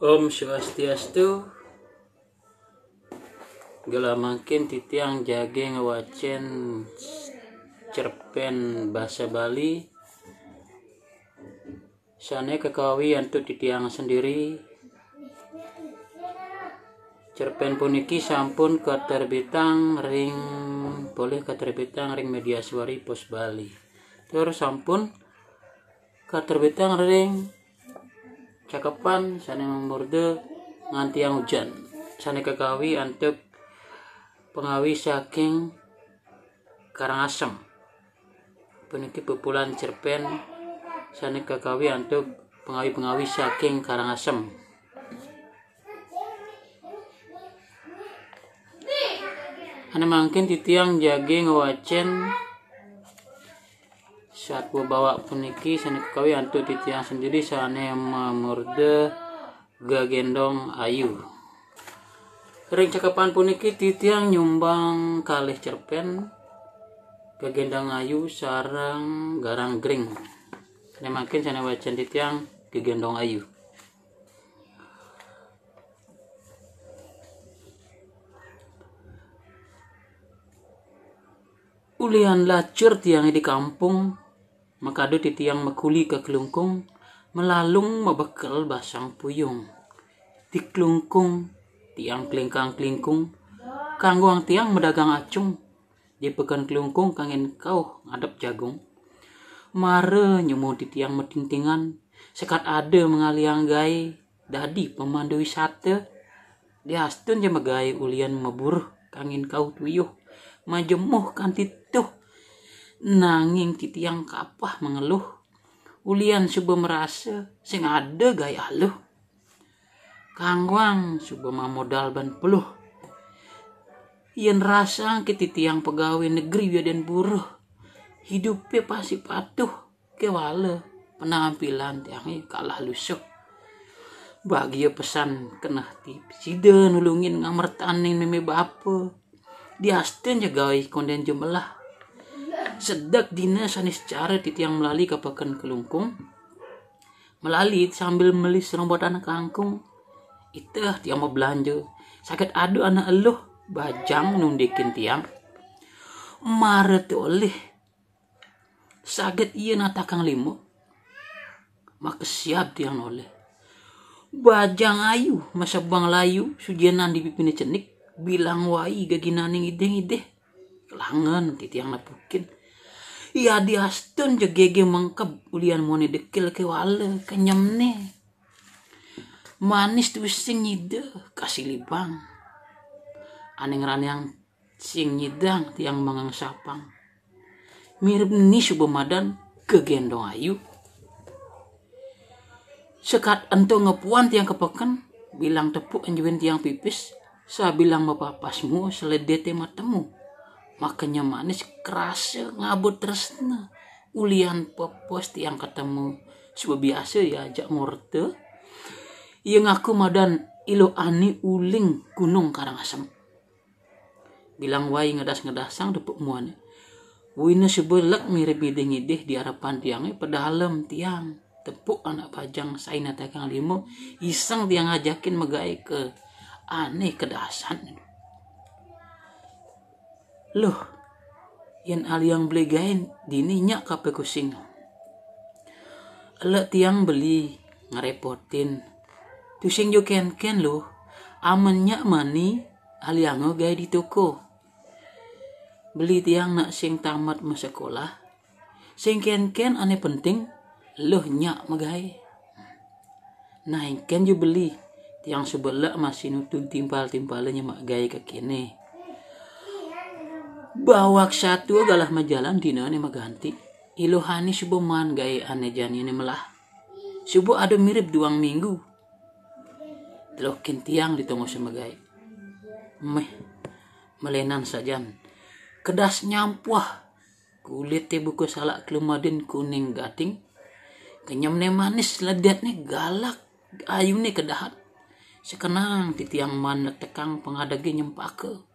Om Swastiastu makin titiang jage ngewacen cerpen bahasa Bali Sane kekawi antu titiang sendiri Cerpen puniki sampun keterbitang ring boleh keterbitang ring media suari pos Bali terus sampun keterbitang ring cakepan sana memborde nganti yang hujan sana kekawi antuk pengawi saking asem peniki pupulan cerpen sana kekawi antuk pengawi-pengawi saking asem Ana mangkin tiang jage ngewacen saat gua bawa puniki sana kekawi antu di tiang sendiri sana yang memurde gagendong ayu ring cakapan puniki di tiang nyumbang kalih cerpen gagendong ayu sarang garang gering ini makin sana wajan di tiang gagendong ayu ulian lacur tiang di kampung Makado di tiang makuli ke kelungkung, melalung mabekal basang puyung. Di kelungkung, tiang kelingkang-kelingkung, kangguang tiang medagang acung. Di pekan kelungkung kangen kau ngadap jagung. Mare nyumu di tiang metintingan, sekat ada mengaliang gai, dadi pemandu wisata. Di astun jemegai ulian mebur, kangen kau tuyuh, majemuh kantituh nanging titiang kapah mengeluh ulian subuh merasa sing ada gaya lu kangwang subuh mamodal ban peluh Ian rasa ke titiang pegawai negeri ya dan buruh hidupnya pasti patuh kewale penampilan tiangnya e kalah lusuk bahagia ya pesan kena tip sida nulungin ngamertanin meme bape diasten jagai konden jumlah sedak dina sanis cara titiang tiang melali kapakan kelungkung melali sambil melis robot anak kangkung itu tiang mau belanja sakit adu anak eluh bajang nundikin tiang maret oleh sakit iya natakang limo maka siap tiang oleh bajang ayu masa bang layu sujianan di pipinya cenik bilang wai gaginaning ide ide kelangan titiang napukin Iya di astun je gege mengkep ulian moni dekil ke wale kenyam ne manis tu sing nyide kasih libang Aning ran yang sing nyidang tiang mangang sapang mirip ni subemadan kegendong ayu sekat ento ngepuan tiang kepekan bilang tepuk anjuin tiang pipis saya bilang bapak mapapasmu seledete matemu makanya manis kerasa ngabut resna ulian popos yang ketemu sebab biasa ya ajak morte yang aku madan ilo ani uling gunung karangasem bilang wai ngedas ngedasang depuk muane wina sebelak mirip bideng ideh di harapan tiangnya pada halam tiang tepuk anak pajang saina tegang limo iseng tiang ajakin megai ke aneh kedasan Loh, yen aliang gain dini nyak kape kusing. lek tiang beli, ngerepotin. Tusing yo ken-ken loh, aman nyak mani yang gay di toko. Beli tiang nak sing tamat masa sekolah. Sing ken-ken ane penting, loh nyak megai. Nah, ken yo beli, tiang sebelak masih nutun timpal-timpalnya mak gay ke kini bawa satu galah majalan dina ne maganti ilohani subuh man gaya ane anejan ini melah subuh ada mirip duang minggu telok tiang di tonggo semagai meh melenan sajan kedas nyampuah kulit buku salak kelumadin kuning gating kenyam ne manis ledet ne galak ayu ne kedahat sekenang titiang tiang man tekang pengadagi nyempake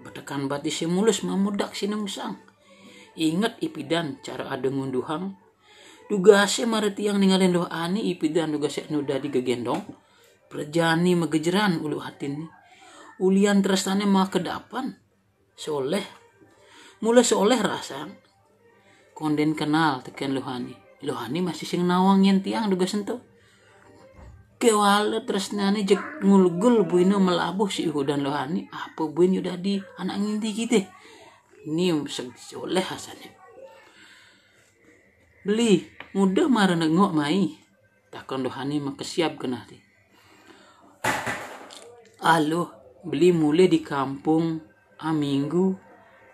Betekan batis si mulus mamudak Ingat ipidan cara ada Duga duhang. Dugase yang ninggalin doa ani ipidan si nuda di gegendong. Perjani megejeran ulu hati hatin. Ulian terstane mah kedapan. Soleh. Mulai soleh rasa. Konden kenal tekan Lohani. Lohani masih sing nawang yang tiang duga sentuh kewala nani jek ngulgul buino melabuh si ihu dan lohani apa buin udah di anak nginti kita ini um oleh hasannya beli mudah marah nengok mai takkan lohani siap kena di alo beli mulai di kampung a minggu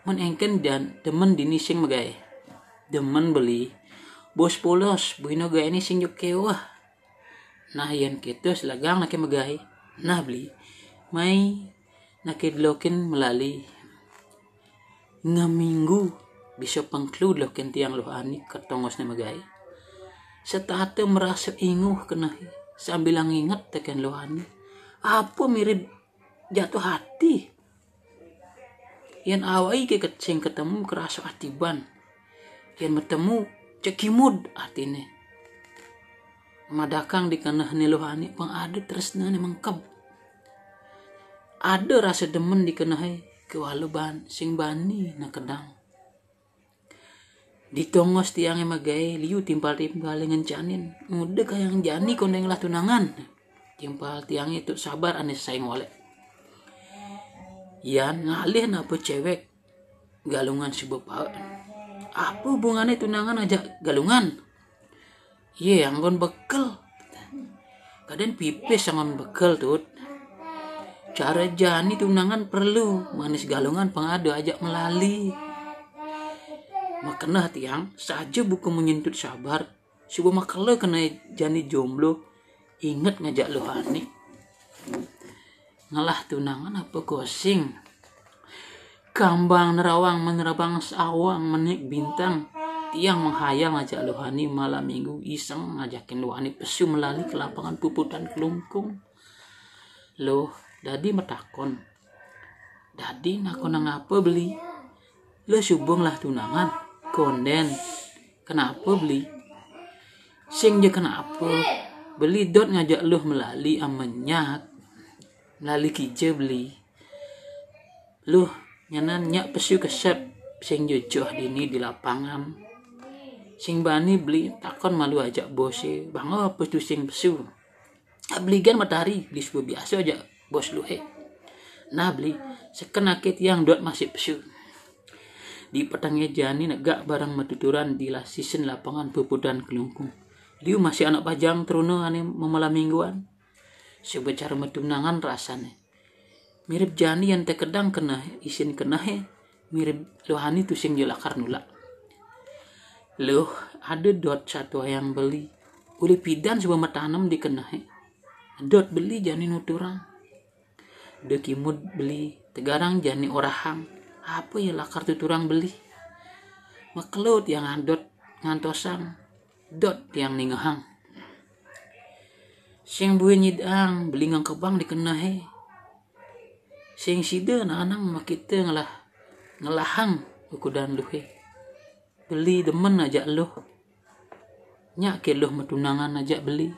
menengken dan demen dini sing megai demen beli bos polos buino gaya ini sing jok kewah Nah yan gitu, kito nake nakimagahi. Nabli. May nakidlokin malali. Nga minggu. Bisyo kludlokin tiang luhani lohani na magahi. Sa tato merasa inguh kena Sa ambilang ingat tekan luhani. apa mirip jatuh hati. Yan awai ke kecing ketemu kerasa atiban. Yan metemu cekimud atine madakang di kanah niluhani pang ada tresna ni mangkab ada rasa demen di kana kewaluban sing bani na kedang ditongos tiang gay liu timpal timpal dengan janin muda kayang jani kondeng lah tunangan timpal tiang itu sabar ane saing wale yan ngalih napa cewek galungan si sebab apa hubungannya tunangan ajak galungan iya yang bon bekel kadang pipis yang bekel tuh cara jani tunangan perlu manis galungan pengadu ajak melali makanya tiang saja buku menyentut sabar Coba makale kena jani jomblo inget ngajak lo ani ngalah tunangan apa gosing kambang nerawang menerabang sawang menik bintang yang menghayal ngajak Lohani malam minggu iseng ngajakin Lohani pesu melalui ke lapangan puputan kelungkung. Loh, dadi metakon. Dadi nakon ngapa beli? Lo subung lah tunangan. Konden. Kenapa beli? Sing je kenapa? Beli dot ngajak lo melalui amenyak. Melalui kije beli. Loh, nyana nyak pesu kesep sing jojoh dini di lapangan sing bani beli takon malu aja bose bang oh tu sing pesu gan matahari beli sebuah biasa aja bos luhe nah beli sekenakit yang dot masih pesu di petangnya jani negak barang metuturan di season lapangan pupudan kelungkung liu masih anak pajang truno ane memalam mingguan sebecar metunangan rasane mirip jani yang tekedang kena isin kena he mirip lohani tu sing jelakar nulak Loh, ada dot satu yang beli. Uli pidan sebuah matanam dikenai. Dot beli jani nuturang. Dekimud beli, tegarang jani orahang. Apa ya lakar tuturang beli? Maklut yang adot ngantosang. Dot yang ningahang. Sing bui nyidang, beli ngangkebang kebang dikenai. Sing sida anak-anak makita ngelah ngelahang ukudan luhe beli demen aja lu nyak lu metunangan aja beli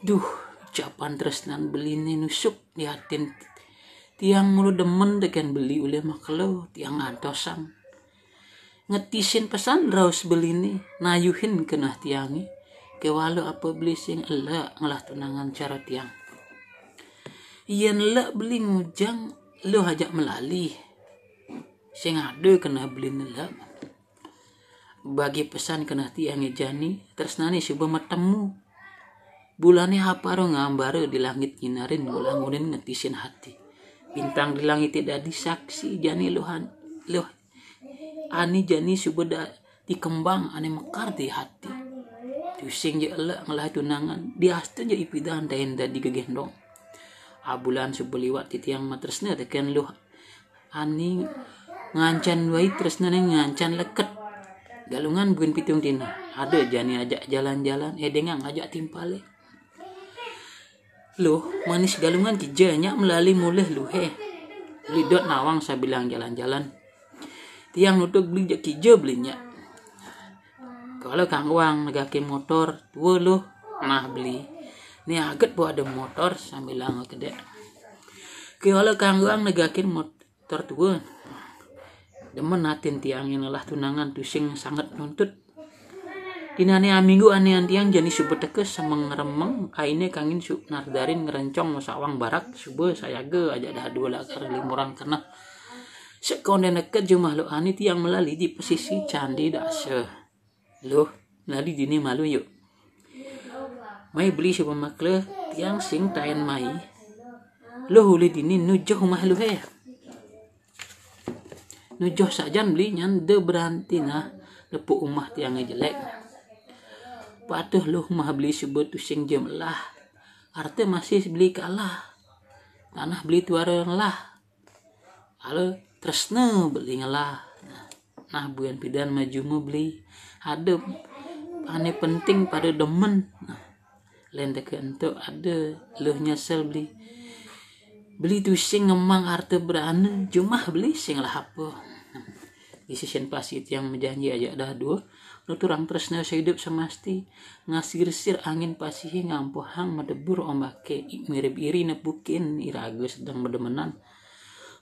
duh ucapan tresnan beli ini nusuk di hati tiang mulu demen dengan beli oleh makeloh tiang ngantosan ngetisin pesan raus beli ini nayuhin kena tiangi kewalau apa beli sing elak ngelah tunangan cara tiang iyan le beli ngujang lo hajak melalih sing ade kena beli nela. bagi pesan kena tiang ejani matamu si bertemu bulannya haparo ngambaro di langit kinarin gulangunin ngetisin hati bintang di langit tidak disaksi jani lohan loh ani jani subeda dikembang ani mekar di hati Cusing je elak ngelah tunangan dia asta je ipidan dain tadi kegendong abulan ah, sebeliwat titiang matresna tekan loh ani ngancan wai terus neneng ngancan leket galungan buin pitung dina ada jani ajak jalan-jalan edengang eh, ajak timpale loh manis galungan kijanya melalui mulih lu he eh. lidot nawang saya bilang jalan-jalan tiang nutuk beli jak kijo belinya kalau kang uang negaki motor tua lu nah beli ini agak buat ada motor sambil bilang kedek kalau kang uang negakin motor tua demen natin tiang yang lelah tunangan tu sing sangat nuntut dinane aminggu ane tiang jani subuh tekes sama ngeremeng aine kangin su nardarin ngerencong masawang barak subuh saya ge aja dah dua lah limuran kena sekonde neket jumah lo ane tiang melali di posisi candi dasa lo nali dini malu yuk Mai beli sebuah makle tiang sing tayan mai lo huli dini nujuh mahluk lu nujoh saja beli nyan de berhenti nah lepu umah tiangnya jelek patuh lu mah beli sebut sing jam lah arte masih beli kalah tanah beli tuaran lah halo tresne beli ngelah nah buyan pidan maju majumu beli ada aneh penting pada demen nah lente ke entuk ada lu nyesel beli beli tu sing ngemang arte berane cuma beli sing lah apa Decision pasit yang menjanji aja dah dua nuturang tresna hidup semasti ngasir-sir angin pasihi hang medebur ombake mirip iri nepukin irago sedang berdemenan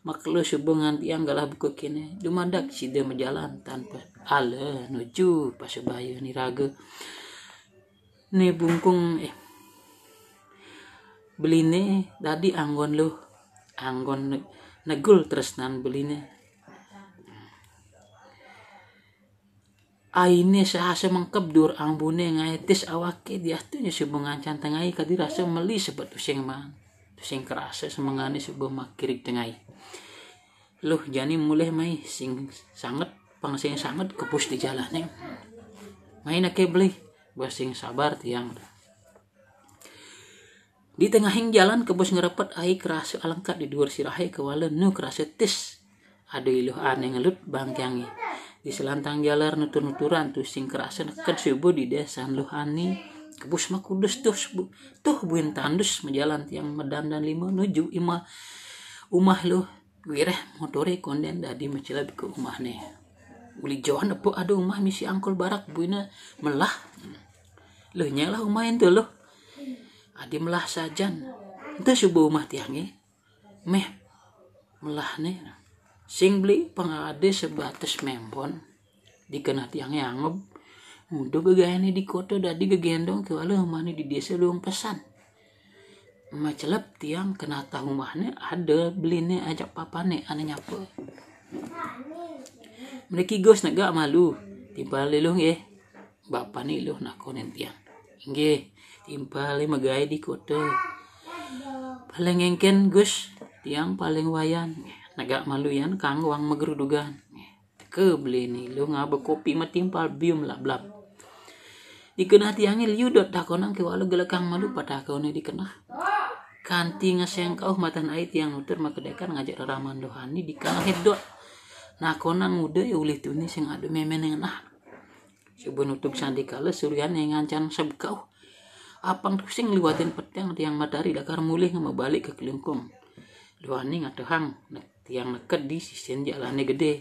maklu subungan tiang galah buku kene dumadak sida menjalan tanpa ale nuju pasubaya niraga ne bungkung eh beline tadi anggon lu anggon negul beli beline aini aine sehase mengkebdur ambune ngaitis awake diastunya subungan kadi kadirasa meli sebet sing man sing kerasa semengane subuh makirik tengai loh jani mulai mai sing sangat pang sing sangat kepus di Mai main ake beli sing sabar tiang di tengah tengahing jalan kebus ngerepet ai kerasa alengkat di dua sirahai kewala nu kerasa tis ada iluh aneh ngelut bangkiangi di selantang jalar nutur-nuturan tuh sing kerasan kan subuh di desa luhani kebus mah kudus tuh bu tuh buin tandus menjalan tiang medan dan lima nuju ima umah lu wireh motore konden dadi mecelab ke umah nih uli johan apa ada umah misi angkol barak buina melah lu nyala umah itu lo adi melah sajan itu subuh umah tiangnya eh. meh melah nih sing beli pengade sebatas mempon, dikenat yang yangeb untuk gegayane di kota dadi gegendong ke walau mana di desa luang pesan macelap tiang kena tahu mana ada beli beline ajak papane ane nyapa mereka gos nak gak malu timpal lelong ya, eh. bapak ni lo nak konen tiang nge timpal magai di kota paling engken gus tiang paling wayan naga yan kang wang magrudugan ke beli ni lu nga kopi matimpal bium lap lap dikena tiangil yudot takonang ke walu kang malu pada ni dikena kanti ngasih kau matan ait yang maka dekan ngajak raman dohani dikena hidot nah konang muda ya tu ni sing adu memen yang nah sebelum nutup sandi kala yang ngancan sab kau apang sing liwatin petang tiang matahari dakar mulih ngembali ke kelingkung dohani ngatuhang tiang neket di sisian jalannya gede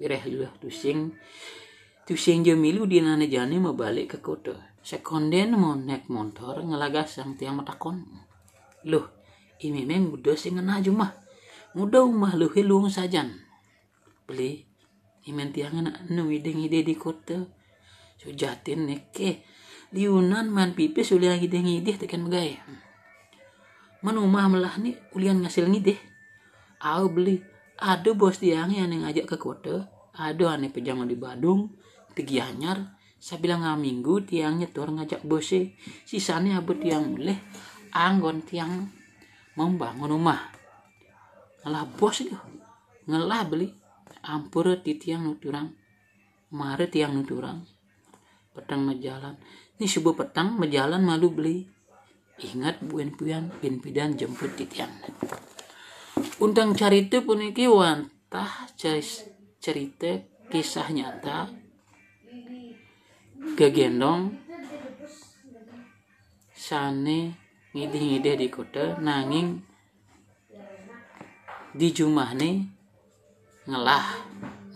gereh luah tusing tusing jemilu di nane jani mau balik ke kota sekonden mau naik motor ngelagas sang tiang matakon, loh ini memang muda sih ngena cuma muda umah lu hilung sajan beli ini tiang nak nungi dengi ide di kota sujatin neke liunan man pipis ulian ide ngidih tekan megay menumah melah ni ulian ngasil deh, au beli ada bos tiang yang ngajak ke kota ada ane pejama di Badung di anyar saya bilang nggak minggu tiangnya tuh orang ngajak bos sisanya abut tiang boleh anggon tiang membangun rumah ngelah bos itu ngelah beli ampur di tiang nuturang mare tiang nuturang petang majalan ini subuh petang majalan malu beli ingat buen puyan bin pidan jemput di tiang Undang carite puniki wantah cerita kisah nyata gegendong sane ngidih-ngidih di kota nanging di ngelah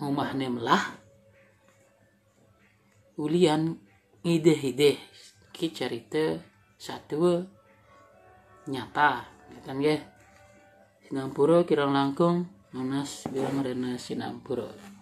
ngumahne melah ulian ngidih-ngidih ki cerita satu nyata kan ya Singapura kirang langkung nanas bilang renas Singapura